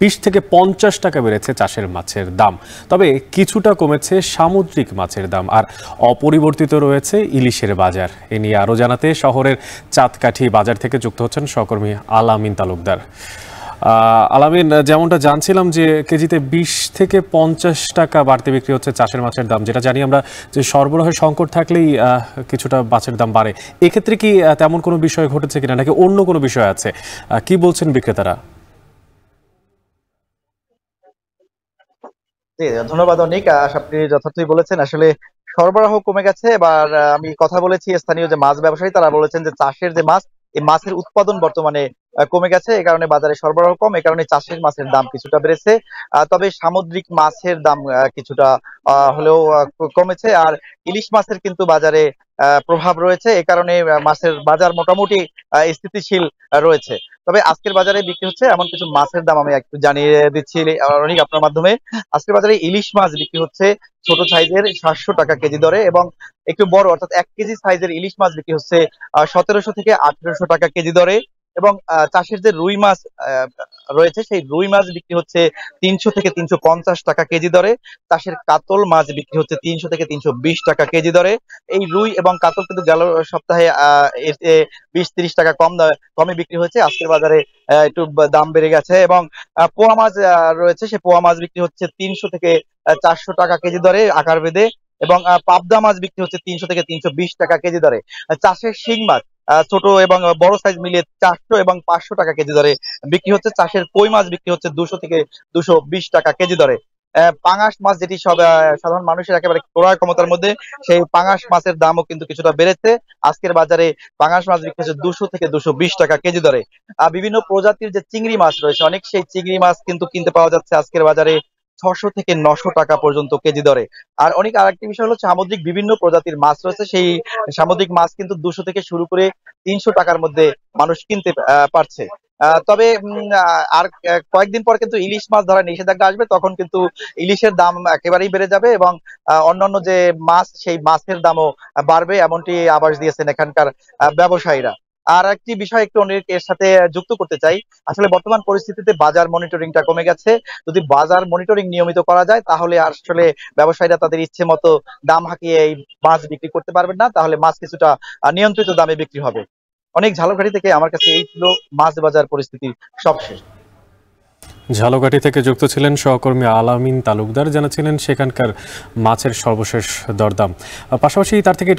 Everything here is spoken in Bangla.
বিশ থেকে পঞ্চাশ টাকা বেড়েছে চাষের মাছের দাম তবে কিছুটা কমেছে সামুদ্রিক মাছের দাম আর অপরিবর্তিত রয়েছে ইলিশের বাজার এ নিয়ে আরও জানাতে শহরের চাঁদকাঠি বাজার থেকে যুক্ত হচ্ছেন সহকর্মী আলামিন তালুকদার আলামিন যেমনটা জানছিলাম যে কেজিতে বিশ থেকে পঞ্চাশ টাকা বাড়তে বিক্রি হচ্ছে চাষের মাছের দাম যেটা জানি আমরা যে সরবরাহের সংকট থাকলেই কিছুটা মাছের দাম বাড়ে এক্ষেত্রে কি তেমন কোনো বিষয় ঘটেছে কিনা নাকি অন্য কোনো বিষয় আছে কি বলছেন বিক্রেতারা ধন্যবাদ অনেক আপনি যথার্থই বলেছেন আসলে সরবরাহ কমে গেছে এবার আমি কথা বলেছি স্থানীয় যে মাছ ব্যবসায়ী তারা বলেছেন যে চাষের যে মাছ এই মাছের উৎপাদন বর্তমানে কমে গেছে এ কারণে বাজারে সরবরাহ কম এ কারণে চাষের মাছের দাম কিছুটা বেড়েছে তবে সামুদ্রিক মাছের দাম কিছুটা হলেও কমেছে আর ইলিশ মাছের কিন্তু বাজারে প্রভাব রয়েছে এ কারণে মাছের বাজার মোটামুটি স্থিতিশীল রয়েছে তবে আজকের বাজারে বিক্রি হচ্ছে এমন কিছু মাছের দাম আমি একটু জানিয়ে দিচ্ছি অনেক আপনার মাধ্যমে আজকের বাজারে ইলিশ মাছ বিক্রি হচ্ছে ছোট সাইজের সাতশো টাকা কেজি দরে এবং একটু বড় অর্থাৎ এক কেজি সাইজের ইলিশ মাছ বিক্রি হচ্ছে সতেরোশো থেকে আঠেরোশো টাকা কেজি দরে এবং চাষের যে রুই মাছ রয়েছে সেই রুই মাছ বিক্রি হচ্ছে তিনশো থেকে তিনশো পঞ্চাশ টাকা কেজি দরে চাষের কাতল মাছ বিক্রি হচ্ছে তিনশো থেকে তিনশো বিশ টাকা কেজি দরে এই রুই এবং কাতল কিন্তু গেল সপ্তাহে বিশ তিরিশ টাকা কম কমে বিক্রি হয়েছে আজকের বাজারে একটু দাম বেড়ে গেছে এবং পোয়া মাছ রয়েছে সে পোয়া মাছ বিক্রি হচ্ছে তিনশো থেকে চারশো টাকা কেজি দরে আকার বেঁধে এবং পাবদা মাছ বিক্রি হচ্ছে তিনশো থেকে তিনশো টাকা কেজি দরে চাষের শিং মাছ ছোট এবং বড় সাইজ মিলিয়ে চারশো এবং পাঁচশো টাকা কেজি দরে বিক্রি হচ্ছে চাষের কই মাছ বিক্রি হচ্ছে দুশো থেকে দুশো টাকা কেজি দরে পাঙাশ মাছ যেটি সব সাধারণ মানুষের একেবারে ক্রয় ক্ষমতার মধ্যে সেই পাঙাশ মাছের দামও কিন্তু কিছুটা বেড়েছে আজকের বাজারে পাঙাশ মাছ বিক্রি হচ্ছে দুশো থেকে দুশো বিশ টাকা কেজি দরে আর বিভিন্ন প্রজাতির যে চিংড়ি মাছ রয়েছে অনেক সেই চিংড়ি মাছ কিন্তু কিনতে পাওয়া যাচ্ছে আজকের বাজারে ছশো থেকে নশো টাকা পর্যন্ত কেজি দরে আর অনেক আরেকটি বিষয় হলো সামুদ্রিক বিভিন্ন প্রজাতির মাছ রয়েছে সেই সামুদ্রিক মাছ কিন্তু দুশো থেকে শুরু করে তিনশো টাকার মধ্যে মানুষ কিনতে পারছে তবে আর কয়েকদিন পর কিন্তু ইলিশ মাছ ধরা নিষেধাজ্ঞা আসবে তখন কিন্তু ইলিশের দাম একেবারেই বেড়ে যাবে এবং অন্যান্য যে মাছ সেই মাছের দামও বাড়বে এমনটি আবাস দিয়েছেন এখানকার ব্যবসায়ীরা আর একটি বিষয় একটু এর সাথে যুক্ত করতে চাই আসলে বর্তমান পরিস্থিতিতে বাজার মনিটরিংটা কমে গেছে যদি বাজার মনিটরিং নিয়মিত করা যায় তাহলে আসলে ব্যবসায়ীরা তাদের ইচ্ছে মতো দাম হাঁকিয়ে এই মাছ বিক্রি করতে পারবেন না তাহলে মাছ কিছুটা নিয়ন্ত্রিত দামে বিক্রি হবে অনেক ঝালকাঠি থেকে আমার কাছে এই ছিল মাছ বাজার পরিস্থিতি সবশেষ ঝালকাঠি থেকে যুক্ত ছিলেন সহকর্মী আলামিন তালুকদার জানাছিলেন সেখানকার মাছের সর্বশেষ দরদাম পাশাপাশি তার থেকে